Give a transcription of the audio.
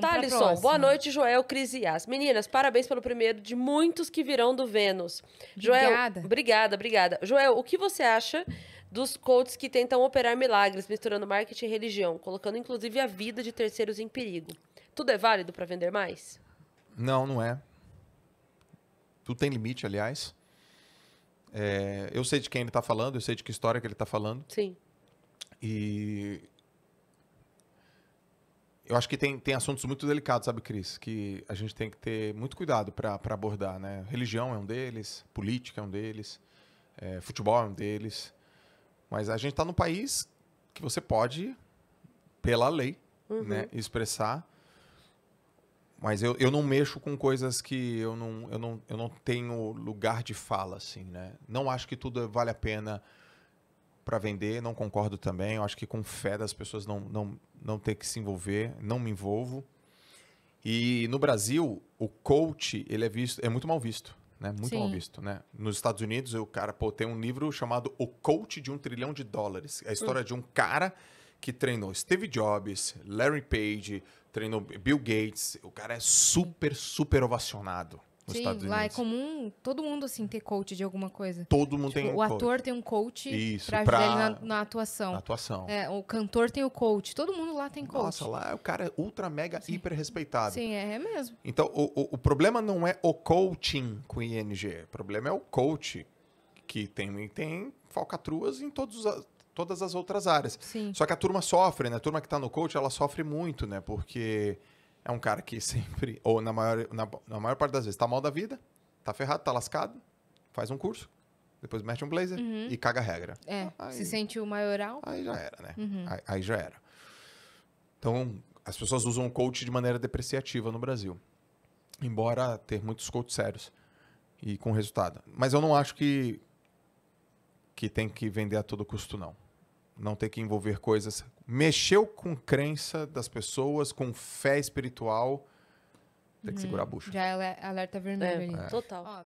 Talisson, tá, boa noite, Joel, Cris e Yas. Meninas, parabéns pelo primeiro de muitos que virão do Vênus. Joel, obrigada. Obrigada, obrigada. Joel, o que você acha dos coaches que tentam operar milagres, misturando marketing e religião, colocando inclusive a vida de terceiros em perigo? Tudo é válido para vender mais? Não, não é. Tudo tem limite, aliás. É, eu sei de quem ele está falando, eu sei de que história que ele está falando. Sim. E eu acho que tem, tem assuntos muito delicados, sabe, Cris? Que a gente tem que ter muito cuidado para abordar, né? Religião é um deles, política é um deles, é, futebol é um deles. Mas a gente está num país que você pode, pela lei, uhum. né, expressar. Mas eu, eu não mexo com coisas que eu não, eu, não, eu não tenho lugar de fala, assim, né? Não acho que tudo vale a pena para vender, não concordo também. Eu acho que com fé das pessoas não, não, não ter que se envolver, não me envolvo. E no Brasil, o coach, ele é visto, é muito mal visto, né? Muito Sim. mal visto, né? Nos Estados Unidos, o cara, pô, tem um livro chamado O Coach de um Trilhão de Dólares. É a história hum. de um cara que treinou Steve Jobs, Larry Page, treinou Bill Gates. O cara é super, super ovacionado. Nos Sim, Estados Unidos. lá é comum todo mundo assim ter coach de alguma coisa. Todo mundo tipo, tem um O ator tem um coach Isso, pra ajudar pra... ele na, na, atuação. Na atuação. É, o cantor tem o coach. Todo mundo lá tem coach. Nossa, lá o cara é ultra, mega, Sim. hiper respeitado. Sim, é, é mesmo. Então, o, o, o, problema não é o coaching com ING. O problema é o coach, que tem, tem falcatruas em todos as todas as outras áreas. Sim. Só que a turma sofre, né? A turma que tá no coach, ela sofre muito, né? Porque é um cara que sempre, ou na maior, na, na maior parte das vezes, tá mal da vida, tá ferrado, tá lascado, faz um curso, depois mete um blazer uhum. e caga a regra. É, aí, se sente o maioral. Aí já era, né? Uhum. Aí, aí, já era. Então, as pessoas usam o coach de maneira depreciativa no Brasil. Embora ter muitos coaches sérios e com resultado. Mas eu não acho que, que tem que vender a todo custo, não não ter que envolver coisas. Mexeu com crença das pessoas, com fé espiritual. Tem que hum, segurar a uhum. bucha. Já é alerta vermelho. É, é. Total. Ó,